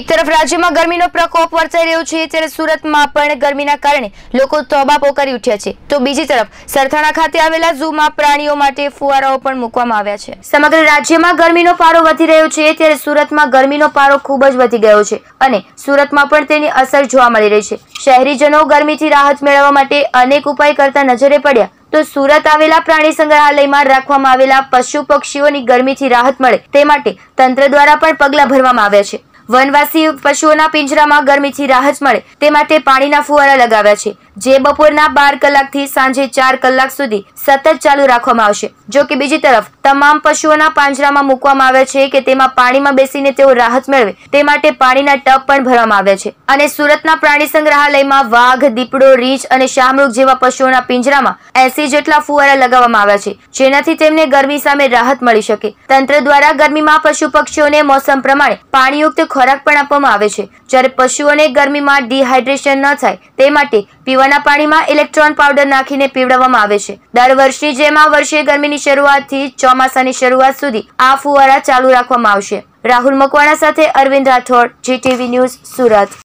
એક તરફ રાજ્યમાં ગરમીનો પ્રકોપ વર્તાઈ રહ્યો છે ત્યારે સુરતમાં પણ ગરમીના કારણે લોકો તોબા પોકારી ઉઠ્યા છે તો બીજી તરફ સરથાણા ખાતે આવેલા ઝૂમાં પ્રાણીઓ માટે ફુવારાઓ પણ મૂકવામાં આવ્યા છે સમગ્ર રાજ્યમાં ગરમીનો પારો વધી રહ્યો છે ત્યારે સુરતમાં ગરમીનો પારો ખૂબ જ વધી ગયો છે અને સુરતમાં પણ તેની અસર જોવા મળી રહી છે શહેરીજનો ગરમીથી રાહત મેળવવા માટે અનેક ઉપાય કરતા નજરે પડ્યા તો સુરત આવેલા પ્રાણી સંગ્રહાલયમાં રાખવામાં આવેલા પશુ પક્ષીઓની ગરમીથી રાહત મળે તે માટે તંત્ર દ્વારા પણ પગલાં ભરવામાં આવ્યા છે વનવાસી પશુઓના પિંજરામાં ગરમીથી રાહત મળે તે માટે પાણીના ફુવારા લગાવ્યા છે જે બપોરના બાર કલાકથી સાંજે ચાર કલાક સુધી સતત ચાલુ રાખવામાં આવશે જો કે બીજી તરફ તમામ પશુઓના પાંજરામાં મૂકવામાં આવ્યા છે કે તેમાં પાણીમાં બેસીને તેઓ રાહત મેળવે તે માટે પાણીના ટબ પણ ભરવામાં આવ્યા છે અને સુરતના પ્રાણી સંગ્રહાલયમાં વાઘ દીપડો રીંછ અને શામૃગ જેવા પશુઓના પિંજરામાં એસી જેટલા ફુવારા લગાવવામાં આવ્યા છે જેનાથી તેમને ગરમી સામે રાહત મળી શકે તંત્ર દ્વારા ગરમીમાં પશુ પક્ષીઓને મોસમ પ્રમાણે પાણીયુક્ત ખોરાક પણ આપવામાં આવે છે જ્યારે પશુઓને ગરમીમાં ડિહાઇડ્રેશન ન થાય તે માટે પીવાના પાણીમાં ઇલેક્ટ્રોન પાવડર નાખીને પીવડાવવામાં આવે છે દર વર્ષની જેમ આ વર્ષે ગરમીની શરૂઆતથી ચોમાસાની શરૂઆત સુધી આ ફુવારા ચાલુ રાખવામાં આવશે રાહુલ મકવાણા સાથે અરવિંદ રાઠોડ જીટીવી ન્યૂઝ સુરત